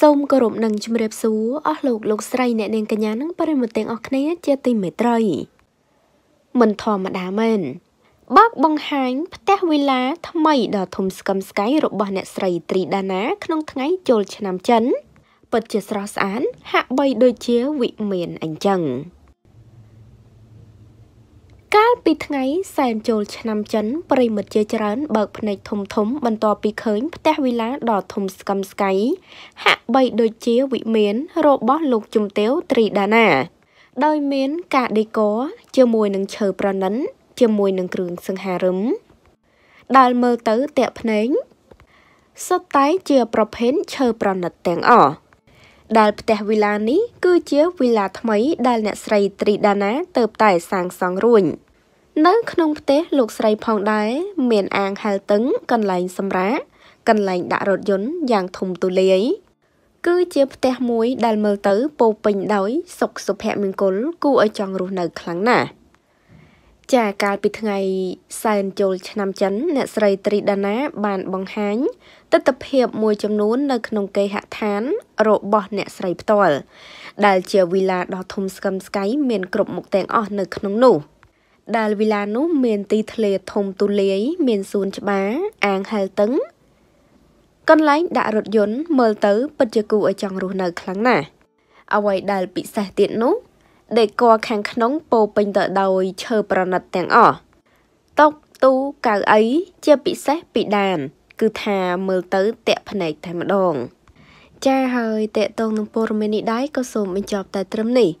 សូមគោរពនិងជម្រាបសួរអស់លោកលោកស្រីអ្នកនាងកញ្ញានិងប្រិមត្តទាំងអស់គ្នា ជាទីមេត្រីមិនធម្មតាមែនបើកបង្ហាញ ផ្ទះវិឡាថ្មីដ៏ធំស្កឹមស្កៃរបស់អ្នកស្រីត្រីដាណា ក្នុងថ្ងៃចូលឆ្នាំចិនពិតជាស្រស់ស្អាតហាក់បី ដូចជាវិមានអញ្ចឹង។ពីថ្ងៃសែនចូលឆ្នាំចិនប្រិមិត្តជាច្រើនបើកភ្នែកធំធំបន្ទាប់ពីឃើញផ្ទះវិឡាដ៏ធំស្កឹមស្កៃហាក់បីដូចជាវិមានរបស់លោកជំទាវត្រីដាណា ដោយមានការដេក័ជាមួយនឹងឈើប្រណិនជាមួយនឹងគ្រឿងសង្ហារឹមដែលមើលទៅតាក់ភ្នែកសុទ្ធតែជាប្រភេទឈើប្រណិតទាំងអស់ដែលផ្ទះវិឡានេះគឺជាវិឡាថ្មីដែលអ្នកស្រីត្រីដាណា ទៅតែសាងសង់រួចនៅក្នុងផ្ទះលោកស្រីផងដែរមានអាងហែលទឹកកន្លែងសម្រាកកន្លែងដាក់រថយន្តយ៉ាងធំទូលាយគឺជាផ្ទះមួយដែលមើលទៅពោពេញដោយសុខសុភមង្គលគួរឲ្យចង់រស់នៅខ្លាំងណាស់ចាកាលពីថ្ងៃសែនចូលឆ្នាំចិនអ្នកស្រីត្រីដាណា បានបង្ហាញទស្សនភាពមួយចំនួននៅក្នុងគេហដ្ឋានរបស់អ្នកស្រីផ្ទាល់ដែលជាវីឡាដ៏ធំស្កឹមស្កៃមានគ្រប់មុខទាំងអស់នៅក្នុងនោះ។ដែលវិឡានោះមាន ទីធ្លាធំទូលាយមានសួនច្បារអាងហែលតឹង កន្លែងដាក់រថយន្តមើលទៅពិតជាគួរឲ្យចង់រស់នៅខ្លាំងណាស់អ្វីដែលពិសេសទៀតនោះដេក័រខាងក្នុងពោពេញទៅដោយឈើប្រណិតទាំងអស់តុកទូកៅអីជាពិសេសពីដាន គឺថាមើលទៅតាក់ភ្នែកតែម្ដងចាហើយតេតងនឹងព័ត៌មាននេះដែរក៏សូមបញ្ចប់តែត្រឹមនេះ។